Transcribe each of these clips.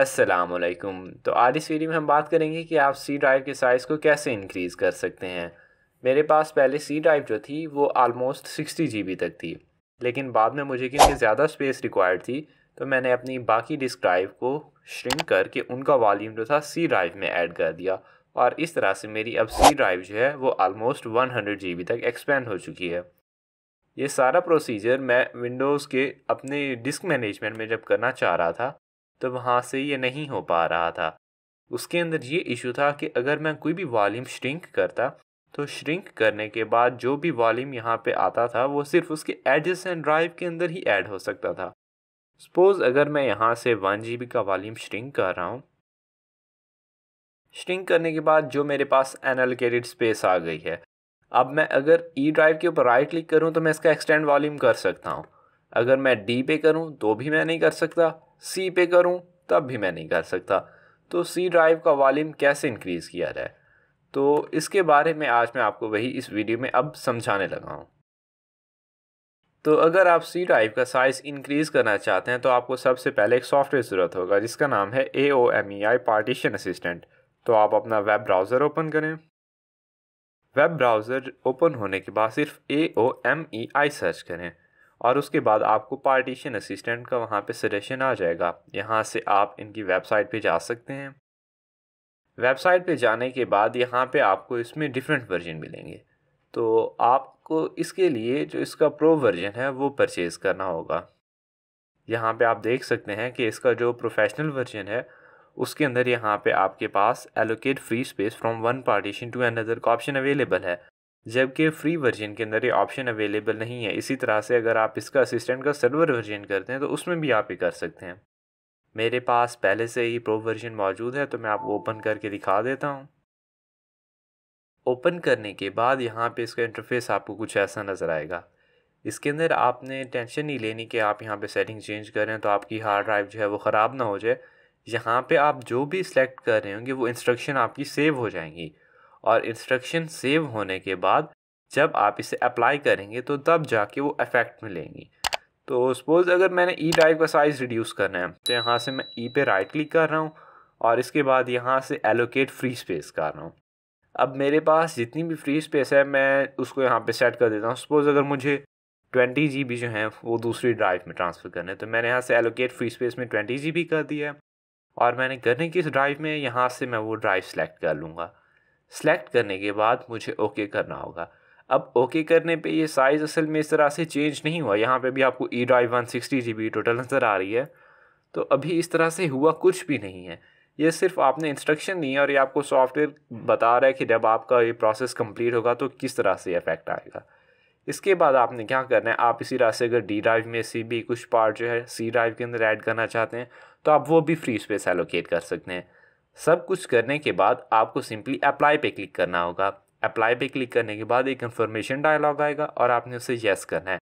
असलकुम तो आज इस वीडियो में हम बात करेंगे कि आप सी ड्राइव के साइज़ को कैसे इंक्रीज़ कर सकते हैं मेरे पास पहले सी ड्राइव जो थी वो आलमोस्ट सिक्सटी जी तक थी लेकिन बाद में मुझे क्योंकि ज़्यादा स्पेस रिक्वायर्ड थी तो मैंने अपनी बाकी डिस्क ड्राइव को श्रिंक करके उनका वॉल्यूम जो था सी ड्राइव में ऐड कर दिया और इस तरह से मेरी अब सी ड्राइव जो है वो आलमोस्ट वन हंड्रेड तक एक्सपेंड हो चुकी है ये सारा प्रोसीजर मैं विंडोज़ के अपने डिस्क मैनेजमेंट में जब करना चाह रहा था तो वहाँ से ये नहीं हो पा रहा था उसके अंदर ये इशू था कि अगर मैं कोई भी वॉल्यूम श्रिंक करता तो श्रिंक करने के बाद जो भी वॉल्यूम यहाँ पे आता था वो सिर्फ उसके एडजस्ट एंड ड्राइव के अंदर ही ऐड हो सकता था सपोज़ अगर मैं यहाँ से वन जी का वॉल्यूम श्रिंक कर रहा हूँ श्रिंक करने के बाद जो मेरे पास एनालिकेटेड स्पेस आ गई है अब मैं अगर ई e ड्राइव के ऊपर राइट क्लिक करूँ तो मैं इसका एक्सटेंड वॉल्यूम कर सकता हूँ अगर मैं डी पे करूँ तो भी मैं नहीं कर सकता सी पे करूँ तब भी मैं नहीं कर सकता तो सी ड्राइव का वॉल्यूम कैसे इंक्रीज़ किया जाए तो इसके बारे में आज मैं आपको वही इस वीडियो में अब समझाने लगा हूँ तो अगर आप सी ड्राइव का साइज़ इंक्रीज़ करना चाहते हैं तो आपको सबसे पहले एक सॉफ्टवेयर ज़रूरत होगा जिसका नाम है A O M E I partition assistant तो आप अपना वेब ब्राउज़र ओपन करें वेब ब्राउज़र ओपन होने के बाद सिर्फ ए O M E I search करें और उसके बाद आपको पार्टीशन असिस्टेंट का वहाँ पे सजेशन आ जाएगा यहाँ से आप इनकी वेबसाइट पे जा सकते हैं वेबसाइट पे जाने के बाद यहाँ पे आपको इसमें डिफरेंट वर्जन मिलेंगे तो आपको इसके लिए जो इसका प्रो वर्जन है वो परचेज़ करना होगा यहाँ पे आप देख सकते हैं कि इसका जो प्रोफेशनल वर्जन है उसके अंदर यहाँ पे आपके पास allocate free space from one partition to another का ऑप्शन अवेलेबल है जबकि फ्री वर्जन के अंदर ये ऑप्शन अवेलेबल नहीं है इसी तरह से अगर आप इसका असिस्टेंट का सर्वर वर्जन करते हैं तो उसमें भी आप ये कर सकते हैं मेरे पास पहले से ही प्रो वर्जन मौजूद है तो मैं आपको ओपन करके दिखा देता हूँ ओपन करने के बाद यहाँ पे इसका इंटरफेस आपको कुछ ऐसा नज़र आएगा इसके अंदर आपने टेंशन नहीं लेनी कि आप यहाँ पे सेटिंग चेंज करें तो आपकी हार्ड ड्राइव जो है वो ख़राब ना हो जाए यहाँ पे आप जो भी सिलेक्ट कर रहे होंगे वो इंस्ट्रक्शन आपकी सेव हो जाएंगी और इंस्ट्रक्शन सेव होने के बाद जब आप इसे अप्लाई करेंगे तो तब जाके वो इफेक्ट में लेंगी तो सपोज़ अगर मैंने ई e ड्राइव का साइज़ रिड्यूस करना है तो यहाँ से मैं ई e पे राइट क्लिक कर रहा हूँ और इसके बाद यहाँ से एलोकेट फ्री स्पेस कर रहा हूँ अब मेरे पास जितनी भी फ्री स्पेस है मैं उसको यहाँ पे सेट कर देता हूँ सपोज़ अगर मुझे ट्वेंटी जी बी जो है वो दूसरी ड्राइव में ट्रांसफ़र करना है तो मैंने यहाँ से एलोकेट फ्री स्पेस में ट्वेंटी जी बी कर दिया है और मैंने करने की इस ड्राइव में यहाँ से मैं वो ड्राइव सेलेक्ट कर लूँगा सेलेक्ट करने के बाद मुझे ओके करना होगा अब ओके करने पे ये साइज़ असल में इस तरह से चेंज नहीं हुआ यहाँ पे भी आपको E drive one sixty G B total नज़र आ रही है तो अभी इस तरह से हुआ कुछ भी नहीं है ये सिर्फ आपने इंस्ट्रक्शन दी है और ये आपको सॉफ्टवेयर बता रहा है कि जब आपका ये प्रोसेस कंप्लीट होगा तो किस तरह से इफेक्ट आएगा इसके बाद आपने क्या करना है आप इसी तरह से अगर डी ड्राइव में सी भी कुछ पार्ट जो है सी ड्राइव के अंदर ऐड करना चाहते हैं तो आप वो भी फ्री स्पेस एलोकेट कर सकते हैं सब कुछ करने के बाद आपको सिंपली अप्लाई पे क्लिक करना होगा अप्लाई पे क्लिक करने के बाद एक कन्फर्मेशन डायलॉग आएगा और आपने उसे येस करना है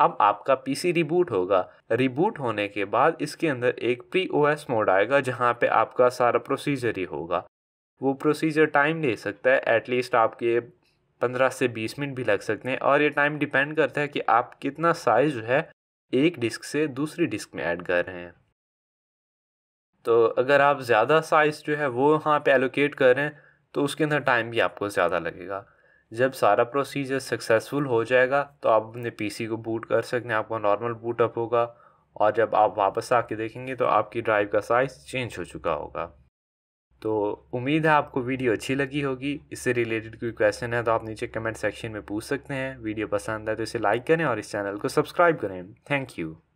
अब आपका पीसी रिबूट होगा रिबूट होने के बाद इसके अंदर एक प्री ओएस मोड आएगा जहाँ पे आपका सारा प्रोसीजर ही होगा वो प्रोसीजर टाइम ले सकता है एटलीस्ट आपके पंद्रह से बीस मिनट भी लग सकते हैं और ये टाइम डिपेंड करता है कि आप कितना साइज जो है एक डिस्क से दूसरी डिस्क में ऐड कर रहे हैं तो अगर आप ज़्यादा साइज़ जो है वो वहाँ पे एलोकेट कर रहे हैं तो उसके अंदर टाइम भी आपको ज़्यादा लगेगा जब सारा प्रोसीजर सक्सेसफुल हो जाएगा तो आप अपने पीसी को बूट कर सकते हैं आपका नॉर्मल बूट अप होगा और जब आप वापस आके देखेंगे तो आपकी ड्राइव का साइज़ चेंज हो चुका होगा तो उम्मीद है आपको वीडियो अच्छी लगी होगी इससे रिलेटेड कोई क्वेश्चन है तो आप नीचे कमेंट सेक्शन में पूछ सकते हैं वीडियो पसंद आए तो इसे लाइक करें और इस चैनल को सब्सक्राइब करें थैंक यू